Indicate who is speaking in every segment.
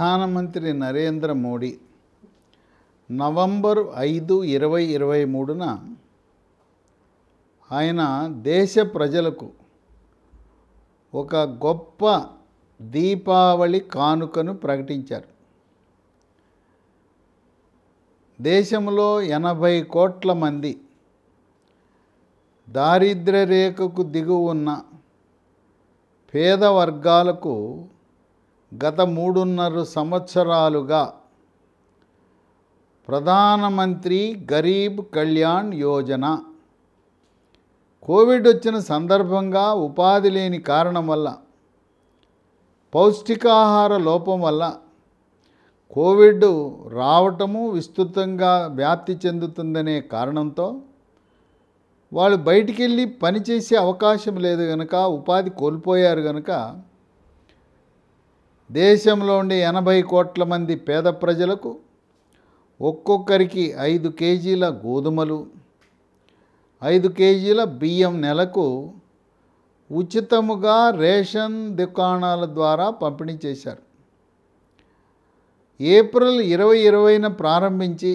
Speaker 1: ప్రధానమంత్రి నరేంద్ర మోడీ నవంబర్ ఐదు ఇరవై ఇరవై మూడున ఆయన దేశ ప్రజలకు ఒక గొప్ప దీపావళి కానుకను ప్రకటించారు దేశంలో ఎనభై కోట్ల మంది దారిద్ర్య రేఖకు దిగువ ఉన్న పేద వర్గాలకు గత మూడున్నర సంవత్సరాలుగా ప్రధానమంత్రి గరీబ్ కళ్యాణ్ యోజన కోవిడ్ వచ్చిన సందర్భంగా ఉపాధి లేని కారణం వల్ల పౌష్టికాహార లోపం వల్ల కోవిడ్ రావటము విస్తృతంగా వ్యాప్తి చెందుతుందనే కారణంతో వాళ్ళు బయటికి వెళ్ళి పనిచేసే అవకాశం లేదు కనుక ఉపాధి కోల్పోయారు కనుక దేశంలో ఉండే ఎనభై కోట్ల మంది పేద ప్రజలకు ఒక్కొక్కరికి ఐదు కేజీల గోధుమలు ఐదు కేజీల బియ్యం నెలకు ఉచితముగా రేషన్ దుకాణాల ద్వారా పంపిణీ చేశారు ఏప్రిల్ ఇరవై ఇరవైన ప్రారంభించి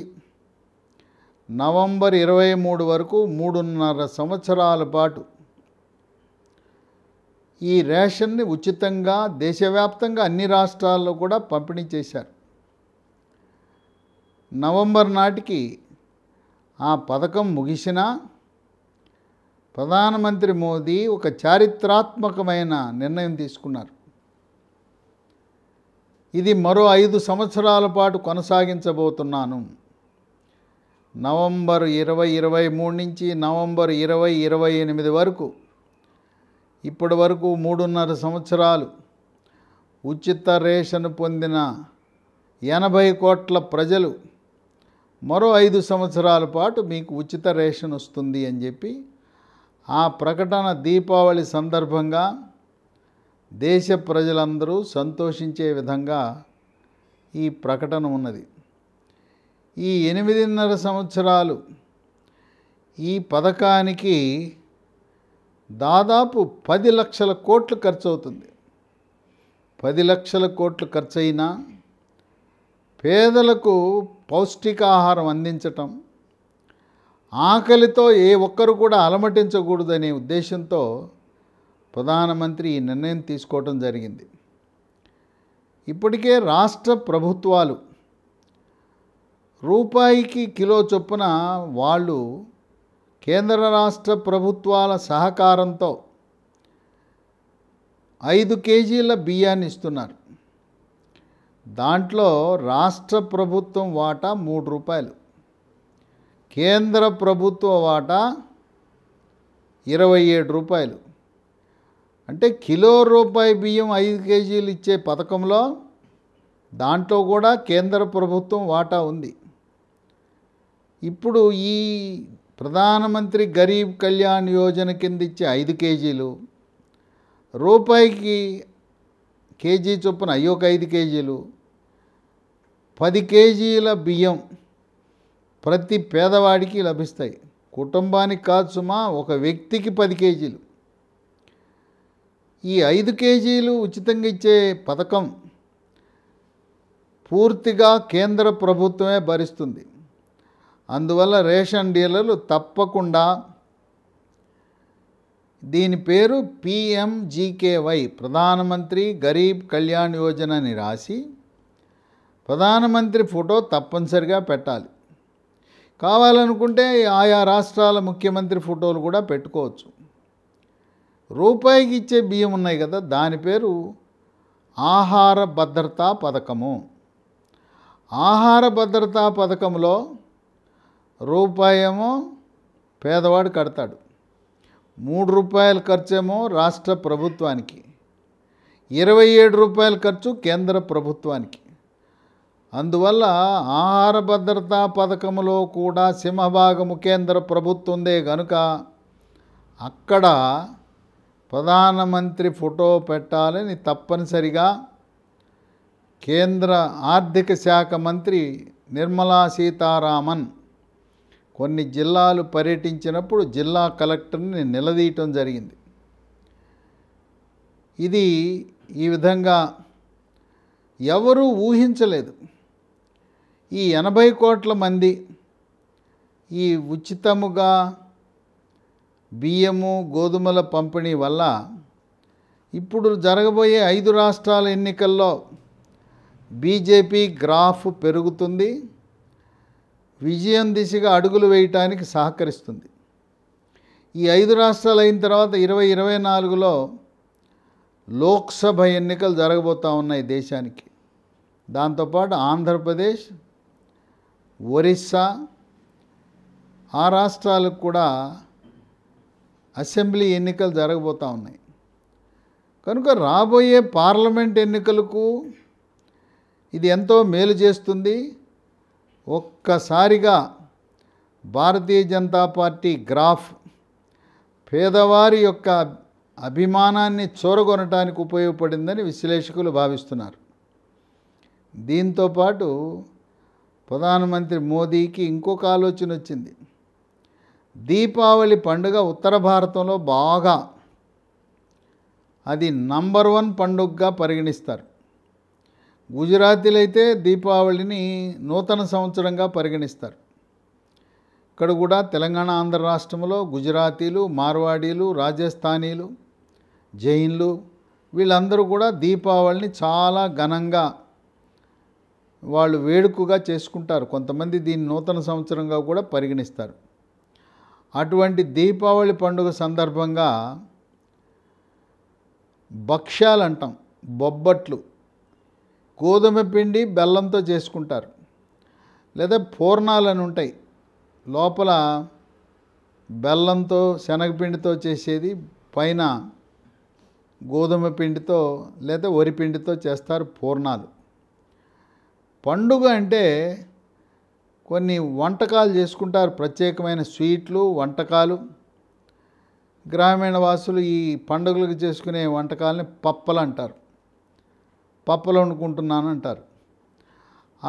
Speaker 1: నవంబర్ ఇరవై మూడు వరకు మూడున్నర సంవత్సరాల పాటు ఈ రేషన్ని ఉచితంగా దేశవ్యాప్తంగా అన్ని రాష్ట్రాల్లో కూడా పంపిణీ చేశారు నవంబర్ నాటికి ఆ పథకం ముగిసిన ప్రధానమంత్రి మోదీ ఒక చారిత్రాత్మకమైన నిర్ణయం తీసుకున్నారు ఇది మరో ఐదు సంవత్సరాల పాటు కొనసాగించబోతున్నాను నవంబర్ ఇరవై ఇరవై మూడు నుంచి నవంబర్ ఇరవై ఇరవై ఎనిమిది వరకు ఇప్పటి వరకు మూడున్నర సంవత్సరాలు ఉచిత రేషన్ పొందిన ఎనభై కోట్ల ప్రజలు మరో ఐదు సంవత్సరాల పాటు మీకు ఉచిత రేషన్ వస్తుంది అని చెప్పి ఆ ప్రకటన దీపావళి సందర్భంగా దేశ ప్రజలందరూ సంతోషించే విధంగా ఈ ప్రకటన ఉన్నది ఈ ఎనిమిదిన్నర సంవత్సరాలు ఈ పథకానికి దాదాపు పది లక్షల కోట్లు ఖర్చు అవుతుంది పది లక్షల కోట్లు ఖర్చు అయినా పేదలకు పౌష్టికాహారం అందించటం ఆకలితో ఏ ఒక్కరు కూడా అలమటించకూడదనే ఉద్దేశంతో ప్రధానమంత్రి ఈ నిర్ణయం తీసుకోవటం జరిగింది ఇప్పటికే రాష్ట్ర ప్రభుత్వాలు రూపాయికి కిలో చొప్పున వాళ్ళు కేంద్ర రాష్ట్ర ప్రభుత్వాల సహకారంతో ఐదు కేజీల బియ్యాన్ని ఇస్తున్నారు దాంట్లో రాష్ట్ర ప్రభుత్వం వాటా మూడు రూపాయలు కేంద్ర ప్రభుత్వ వాటా ఇరవై ఏడు రూపాయలు అంటే కిలో రూపాయి బియ్యం ఐదు కేజీలు ఇచ్చే పథకంలో దాంట్లో కూడా కేంద్ర ప్రభుత్వం వాటా ఉంది ఇప్పుడు ఈ ప్రధానమంత్రి గరీబ్ కళ్యాణ్ యోజన కింద ఇచ్చే ఐదు కేజీలు రూపాయికి కేజీ చొప్పున అయ్యి ఒక ఐదు కేజీలు పది కేజీల బియ్యం ప్రతి పేదవాడికి లభిస్తాయి కుటుంబానికి కాదు సుమా ఒక వ్యక్తికి పది కేజీలు ఈ ఐదు కేజీలు ఉచితంగా ఇచ్చే పథకం పూర్తిగా కేంద్ర ప్రభుత్వమే భరిస్తుంది అందువల్ల రేషన్ డీలర్లు తప్పకుండా దీని పేరు పిఎంజీకేవై ప్రధానమంత్రి గరీబ్ కళ్యాణ్ యోజన అని రాసి ప్రధానమంత్రి ఫోటో తప్పనిసరిగా పెట్టాలి కావాలనుకుంటే ఆయా రాష్ట్రాల ముఖ్యమంత్రి ఫోటోలు కూడా పెట్టుకోవచ్చు రూపాయికి ఇచ్చే బియ్యం ఉన్నాయి కదా దాని పేరు ఆహార భద్రతా పథకము ఆహార భద్రతా పథకంలో రూపాయేమో పేదవాడు కడతాడు మూడు రూపాయల ఖర్చేమో రాష్ట్ర ప్రభుత్వానికి ఇరవై ఏడు రూపాయల ఖర్చు కేంద్ర ప్రభుత్వానికి అందువల్ల ఆహార భద్రతా పథకంలో కూడా సింహభాగము కేంద్ర ప్రభుత్వందే గనుక అక్కడ ప్రధానమంత్రి ఫోటో పెట్టాలని తప్పనిసరిగా కేంద్ర ఆర్థిక శాఖ మంత్రి నిర్మలా సీతారామన్ కొన్ని జిల్లాలు పర్యటించినప్పుడు జిల్లా కలెక్టర్ని నిలదీయటం జరిగింది ఇది ఈ విధంగా ఎవరూ ఊహించలేదు ఈ ఎనభై కోట్ల మంది ఈ ఉచితముగా బియ్యము గోధుమల పంపిణీ వల్ల ఇప్పుడు జరగబోయే ఐదు రాష్ట్రాల ఎన్నికల్లో బీజేపీ గ్రాఫ్ పెరుగుతుంది విజయం దిశగా అడుగులు వేయటానికి సహకరిస్తుంది ఈ ఐదు రాష్ట్రాలు అయిన తర్వాత ఇరవై ఇరవై నాలుగులో లోక్సభ ఎన్నికలు జరగబోతూ ఉన్నాయి దేశానికి దాంతోపాటు ఆంధ్రప్రదేశ్ ఒరిస్సా ఆ రాష్ట్రాలకు కూడా అసెంబ్లీ ఎన్నికలు జరగబోతూ ఉన్నాయి కనుక రాబోయే పార్లమెంట్ ఎన్నికలకు ఇది ఎంతో మేలు చేస్తుంది ఒక్కసారిగా భారతీయ జనతా పార్టీ గ్రాఫ్ పేదవారి యొక్క అభిమానాన్ని చూరగొనటానికి ఉపయోగపడిందని విశ్లేషకులు భావిస్తున్నారు దీంతోపాటు ప్రధానమంత్రి మోదీకి ఇంకొక ఆలోచన వచ్చింది దీపావళి పండుగ ఉత్తర భారతంలో బాగా అది నంబర్ వన్ పండుగగా పరిగణిస్తారు గుజరాతీలైతే దీపావళిని నూతన సంవత్సరంగా పరిగణిస్తారు ఇక్కడ కూడా తెలంగాణ ఆంధ్ర రాష్ట్రంలో గుజరాతీలు మార్వాడీలు రాజస్థానీలు జైన్లు వీళ్ళందరూ కూడా దీపావళిని చాలా ఘనంగా వాళ్ళు వేడుకగా చేసుకుంటారు కొంతమంది దీన్ని నూతన సంవత్సరంగా కూడా పరిగణిస్తారు అటువంటి దీపావళి పండుగ సందర్భంగా భక్ష్యాలు అంటాం బొబ్బట్లు గోధుమ పిండి బెల్లంతో చేసుకుంటారు లేదా పూర్ణాలు అని ఉంటాయి లోపల బెల్లంతో శనగపిండితో చేసేది పైన గోధుమ పిండితో లేదా వరి పిండితో చేస్తారు పూర్ణాలు పండుగ అంటే కొన్ని వంటకాలు చేసుకుంటారు ప్రత్యేకమైన స్వీట్లు వంటకాలు గ్రామీణ వాసులు ఈ పండుగలకు చేసుకునే వంటకాలని పప్పలు అంటారు పప్పులు వండుకుంటున్నాను అంటారు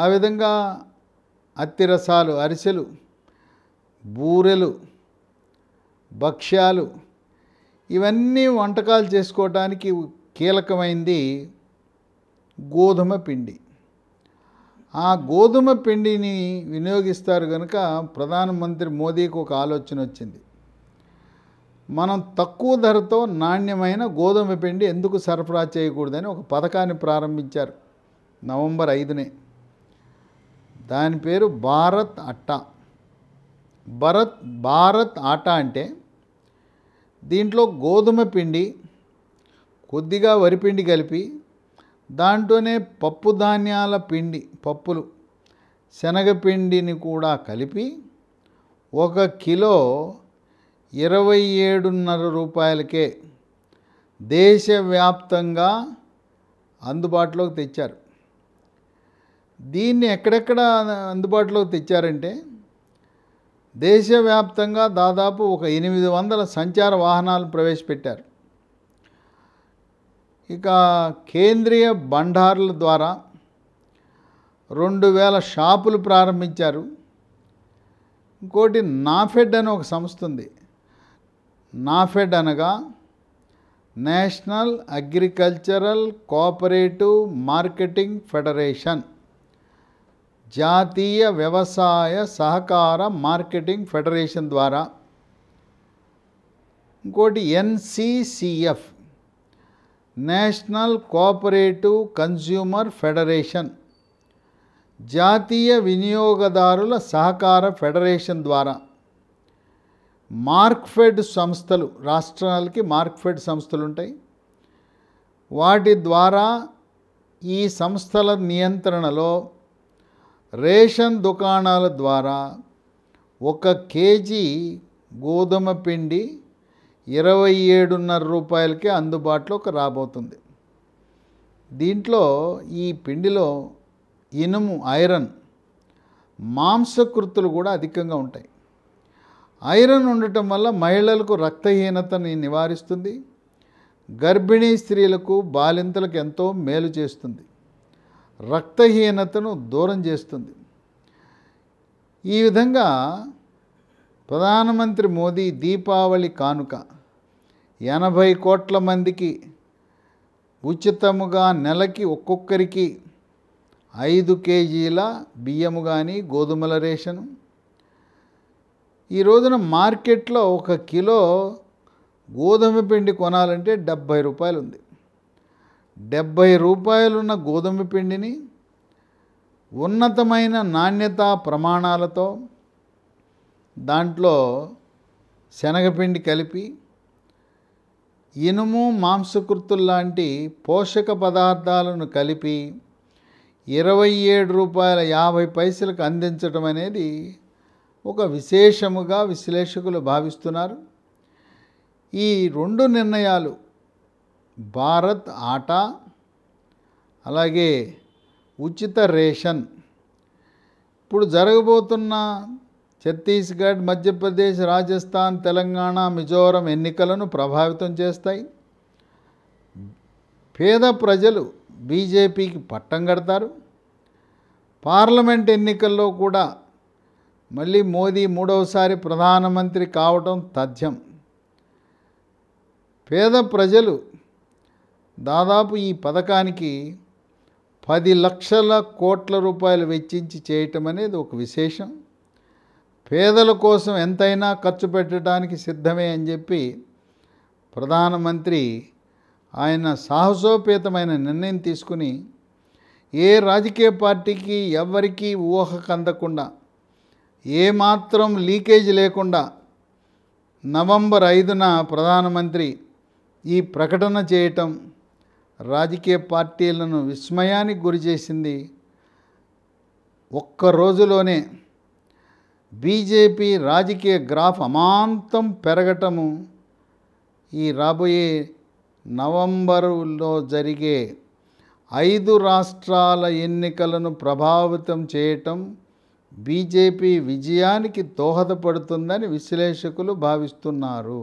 Speaker 1: ఆ విధంగా అత్తిరసాలు అరిసెలు బూరెలు భక్ష్యాలు ఇవన్నీ వంటకాలు చేసుకోవటానికి కీలకమైంది గోధుమ పిండి ఆ గోధుమ పిండిని వినియోగిస్తారు కనుక ప్రధానమంత్రి మోదీకి ఒక ఆలోచన వచ్చింది మనం తక్కువ ధరతో నాణ్యమైన గోధుమ పిండి ఎందుకు సరఫరా చేయకూడదని ఒక పథకాన్ని ప్రారంభించారు నవంబర్ ఐదునే దాని పేరు భారత్ అట్ట భరత్ భారత్ ఆట అంటే దీంట్లో గోధుమ పిండి కొద్దిగా వరిపిండి కలిపి దాంట్లోనే పప్పు ధాన్యాల పిండి పప్పులు శనగపిండిని కూడా కలిపి ఒక కిలో ఇరవై ఏడున్నర రూపాయలకే దేశవ్యాప్తంగా అందుబాటులోకి తెచ్చారు దీన్ని ఎక్కడెక్కడ అందుబాటులోకి తెచ్చారంటే దేశవ్యాప్తంగా దాదాపు ఒక ఎనిమిది వందల సంచార వాహనాలు ప్రవేశపెట్టారు ఇక కేంద్రీయ బండార్ల ద్వారా రెండు వేల షాపులు ప్రారంభించారు ఇంకోటి నాఫెడ్ అని ఒక సంస్థ ఉంది నాఫెడ్ అనగా national agricultural cooperative marketing federation జాతీయ వ్యవసాయ సహకార మార్కెటింగ్ ఫెడరేషన్ ద్వారా ఇంకోటి NCCF national cooperative consumer federation జాతీయ వినియోగదారుల సహకార ఫెడరేషన్ ద్వారా మార్క్ఫెడ్ సంస్థలు రాష్ట్రాలకి మార్క్ఫెడ్ సంస్థలు ఉంటాయి వాటి ద్వారా ఈ సంస్థల నియంత్రణలో రేషన్ దుకాణాల ద్వారా ఒక కేజీ గోధుమ పిండి ఇరవై ఏడున్నర రూపాయలకే అందుబాటులోకి రాబోతుంది దీంట్లో ఈ పిండిలో ఇనుము ఐరన్ మాంసకృతులు కూడా అధికంగా ఉంటాయి ఐరన్ ఉండటం వల్ల మహిళలకు రక్తహీనతని నివారిస్తుంది గర్భిణీ స్త్రీలకు బాలింతలకు ఎంతో మేలు చేస్తుంది రక్తహీనతను దూరం చేస్తుంది ఈ విధంగా ప్రధానమంత్రి మోదీ దీపావళి కానుక ఎనభై కోట్ల మందికి ఉచితముగా నెలకి ఒక్కొక్కరికి ఐదు కేజీల బియ్యము కానీ గోధుమల రేషను ఈ రోజున మార్కెట్లో ఒక కిలో గోధుమ పిండి కొనాలంటే డెబ్భై రూపాయలు ఉంది డెబ్భై రూపాయలున్న గోధుమ పిండిని ఉన్నతమైన నాణ్యత ప్రమాణాలతో దాంట్లో శనగపిండి కలిపి ఇనుము మాంసకృతులు లాంటి పోషక పదార్థాలను కలిపి ఇరవై ఏడు రూపాయల యాభై పైసలకు అందించడం అనేది ఒక విశేషముగా విశ్లేషకులు భావిస్తున్నారు ఈ రెండు నిర్ణయాలు భారత్ ఆట అలాగే ఉచిత రేషన్ ఇప్పుడు జరగబోతున్న ఛత్తీస్గఢ్ మధ్యప్రదేశ్ రాజస్థాన్ తెలంగాణ మిజోరం ఎన్నికలను ప్రభావితం చేస్తాయి పేద ప్రజలు బీజేపీకి పట్టం కడతారు పార్లమెంట్ ఎన్నికల్లో కూడా మళ్ళీ మోదీ మూడవసారి ప్రధానమంత్రి కావటం తథ్యం పేద ప్రజలు దాదాపు ఈ పథకానికి పది లక్షల కోట్ల రూపాయలు వెచ్చించి చేయటం అనేది ఒక విశేషం పేదల కోసం ఎంతైనా ఖర్చు పెట్టడానికి సిద్ధమే అని చెప్పి ప్రధానమంత్రి ఆయన సాహసోపేతమైన నిర్ణయం తీసుకుని ఏ రాజకీయ పార్టీకి ఎవరికీ ఊహకందకుండా ఏమాత్రం లీకేజ్ లేకుండా నవంబర్ ఐదున ప్రధానమంత్రి ఈ ప్రకటన చేయటం రాజకీయ పార్టీలను విస్మయానికి గురిచేసింది ఒక్క రోజులోనే బీజేపీ రాజకీయ గ్రాఫ్ అమాంతం పెరగటము ఈ రాబోయే నవంబరులో జరిగే ఐదు రాష్ట్రాల ఎన్నికలను ప్రభావితం చేయటం బీజేపీ విజయానికి దోహదపడుతుందని విశ్లేషకులు భావిస్తున్నారు